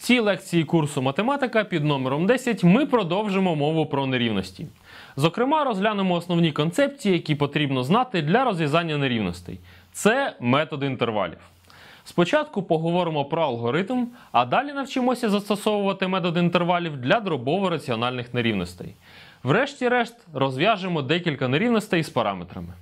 цій лекції курсу математика під номером 10 ми продовжимо мову про нерівності. Зокрема, розглянемо основні концепції, які потрібно знати для розв'язання нерівностей. Це метод інтервалів. Спочатку поговоримо про алгоритм, а далі навчимося застосовувати метод інтервалів для дробово-раціональних нерівностей. Врешті-решт розв'яжемо декілька нерівностей з параметрами.